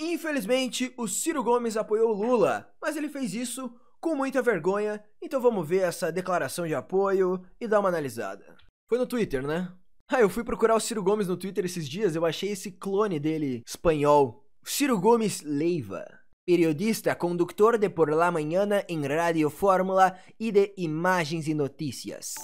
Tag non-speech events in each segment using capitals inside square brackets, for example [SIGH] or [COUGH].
Infelizmente, o Ciro Gomes apoiou Lula, mas ele fez isso com muita vergonha, então vamos ver essa declaração de apoio e dar uma analisada. Foi no Twitter, né? [LAUGHS] Ah, eu fui procurar o Ciro Gomes no Twitter esses dias, eu achei esse clone dele espanhol. Ciro Gomes Leiva, periodista, condutor de Por la Manhana em Rádio Fórmula e de Imagens e Notícias.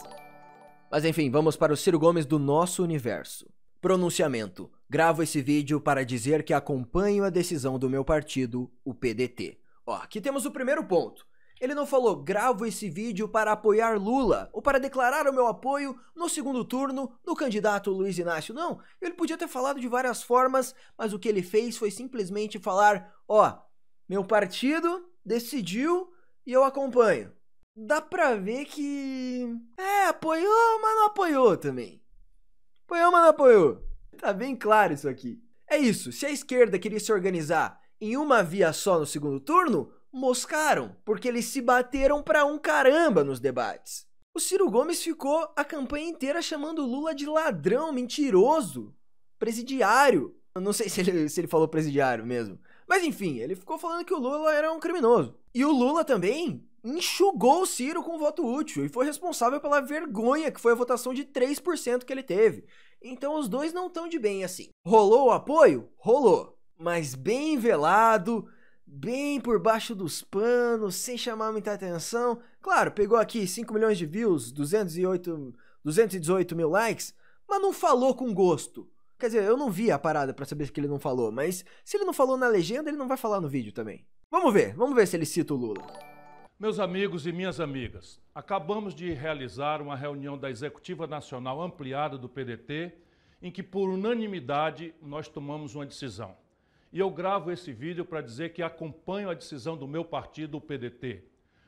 Mas enfim, vamos para o Ciro Gomes do nosso universo. Pronunciamento: Gravo esse vídeo para dizer que acompanho a decisão do meu partido, o PDT. Ó, aqui temos o primeiro ponto. Ele não falou gravo esse vídeo para apoiar Lula ou para declarar o meu apoio no segundo turno no candidato Luiz Inácio. Não, ele podia ter falado de várias formas, mas o que ele fez foi simplesmente falar: ó, meu partido decidiu e eu acompanho. Dá pra ver que. É, apoiou, mas não apoiou também. Apoiou, mas não apoiou tá bem claro isso aqui. É isso, se a esquerda queria se organizar em uma via só no segundo turno, moscaram, porque eles se bateram pra um caramba nos debates. O Ciro Gomes ficou a campanha inteira chamando Lula de ladrão, mentiroso, presidiário. Eu não sei se ele, se ele falou presidiário mesmo. Mas enfim, ele ficou falando que o Lula era um criminoso. E o Lula também enxugou o Ciro com um voto útil e foi responsável pela vergonha que foi a votação de 3% que ele teve. Então os dois não estão de bem assim. Rolou o apoio? Rolou. Mas bem velado, bem por baixo dos panos, sem chamar muita atenção. Claro, pegou aqui 5 milhões de views, 208, 218 mil likes, mas não falou com gosto. Quer dizer, eu não vi a parada para saber que ele não falou, mas se ele não falou na legenda, ele não vai falar no vídeo também. Vamos ver, vamos ver se ele cita o Lula. Meus amigos e minhas amigas, acabamos de realizar uma reunião da Executiva Nacional Ampliada do PDT, em que, por unanimidade, nós tomamos uma decisão. E eu gravo esse vídeo para dizer que acompanho a decisão do meu partido, o PDT.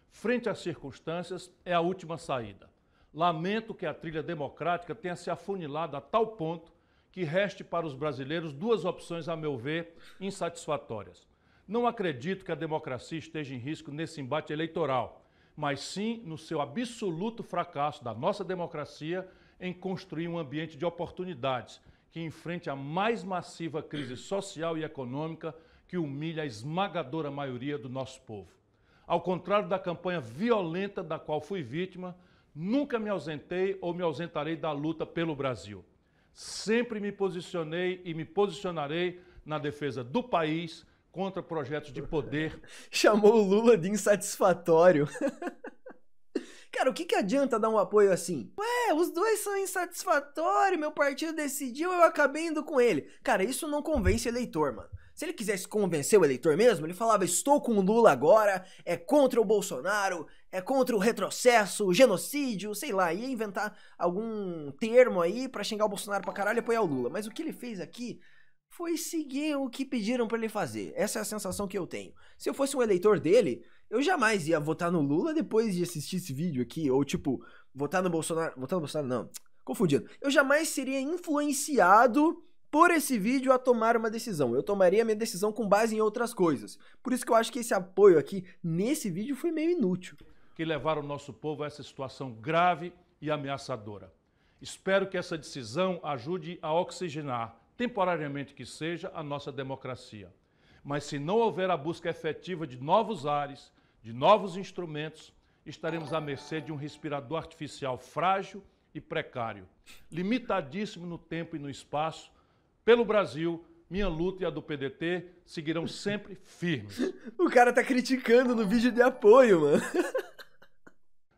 Frente às circunstâncias, é a última saída. Lamento que a trilha democrática tenha se afunilado a tal ponto que reste para os brasileiros duas opções, a meu ver, insatisfatórias não acredito que a democracia esteja em risco nesse embate eleitoral, mas sim no seu absoluto fracasso da nossa democracia em construir um ambiente de oportunidades que enfrente a mais massiva crise social e econômica que humilha a esmagadora maioria do nosso povo. Ao contrário da campanha violenta da qual fui vítima, nunca me ausentei ou me ausentarei da luta pelo Brasil. Sempre me posicionei e me posicionarei na defesa do país, contra projetos de poder. [LAUGHS] Chamou o Lula de insatisfatório. [LAUGHS] Cara, o que, que adianta dar um apoio assim? Ué, os dois são insatisfatórios, meu partido decidiu, eu acabei indo com ele. Cara, isso não convence eleitor, mano. Se ele quisesse convencer o eleitor mesmo, ele falava: estou com o Lula agora, é contra o Bolsonaro, é contra o retrocesso, o genocídio, sei lá, ia inventar algum termo aí para xingar o Bolsonaro pra caralho e apoiar o Lula. Mas o que ele fez aqui foi seguir o que pediram para ele fazer. Essa é a sensação que eu tenho. Se eu fosse um eleitor dele, eu jamais ia votar no Lula depois de assistir esse vídeo aqui, ou tipo, votar no Bolsonaro. Votar no Bolsonaro, não. Confundindo. Eu jamais seria influenciado por esse vídeo a tomar uma decisão. Eu tomaria minha decisão com base em outras coisas. Por isso que eu acho que esse apoio aqui, nesse vídeo, foi meio inútil. Que levaram o nosso povo a essa situação grave e ameaçadora. Espero que essa decisão ajude a oxigenar temporariamente que seja, a nossa democracia. Mas se não houver a busca efetiva de novos ares, de novos instrumentos, estaremos à mercê de um respirador artificial frágil e precário, limitadíssimo no tempo e no espaço. Pelo Brasil, minha luta e a do PDT seguirão sempre firmes. [LAUGHS] O cara tá criticando no vídeo de apoio, mano.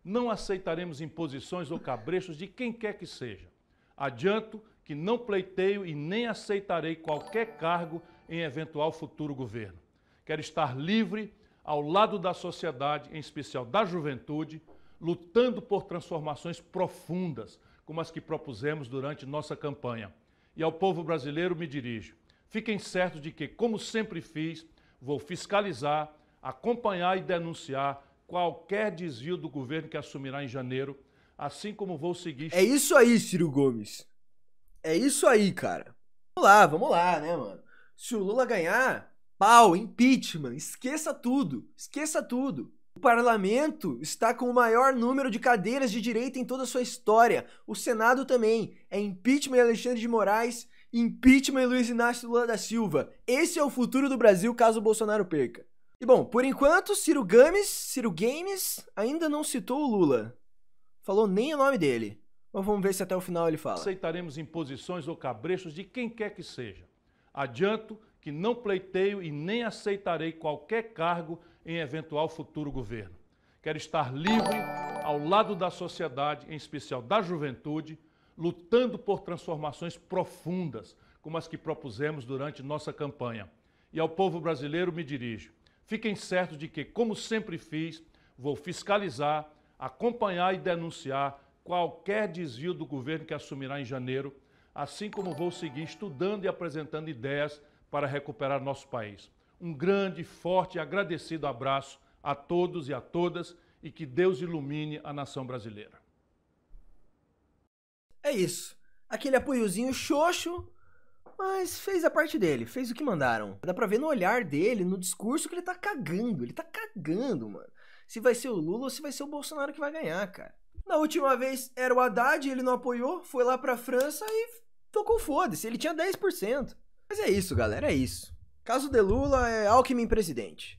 Não aceitaremos imposições ou cabrechos de quem quer que seja. Adianto que não pleiteio e nem aceitarei qualquer cargo em eventual futuro governo. Quero estar livre ao lado da sociedade, em especial da juventude, lutando por transformações profundas, como as que propusemos durante nossa campanha. E ao povo brasileiro me dirijo. Fiquem certos de que, como sempre fiz, vou fiscalizar, acompanhar e denunciar qualquer desvio do governo que assumirá em janeiro, assim como vou seguir. É isso aí, Ciro Gomes. É isso aí, cara. Vamos lá, vamos lá, né, mano? Se o Lula ganhar, pau, impeachment, esqueça tudo, esqueça tudo. O parlamento está com o maior número de cadeiras de direita em toda a sua história. O Senado também. É impeachment Alexandre de Moraes, impeachment Luiz Inácio Lula da Silva. Esse é o futuro do Brasil caso o Bolsonaro perca. E bom, por enquanto, Ciro Games, Ciro Games ainda não citou o Lula. Falou nem o nome dele. Mas vamos ver se até o final ele fala. Aceitaremos imposições ou cabrechos de quem quer que seja. Adianto que não pleiteio e nem aceitarei qualquer cargo em eventual futuro governo. Quero estar livre ao lado da sociedade, em especial da juventude, lutando por transformações profundas, como as que propusemos durante nossa campanha. E ao povo brasileiro me dirijo. Fiquem certos de que, como sempre fiz, vou fiscalizar, acompanhar e denunciar qualquer desvio do governo que assumirá em janeiro, assim como vou seguir estudando e apresentando ideias para recuperar nosso país. Um grande, forte e agradecido abraço a todos e a todas e que Deus ilumine a nação brasileira. É isso. Aquele apoiozinho xoxo, mas fez a parte dele, fez o que mandaram. Dá pra ver no olhar dele, no discurso, que ele tá cagando, ele tá cagando, mano. Se vai ser o Lula ou se vai ser o Bolsonaro que vai ganhar, cara. Na última vez era o Haddad, ele não apoiou, foi lá pra França e tocou foda-se. Ele tinha 10%. Mas é isso, galera, é isso. Caso de Lula é Alckmin presidente.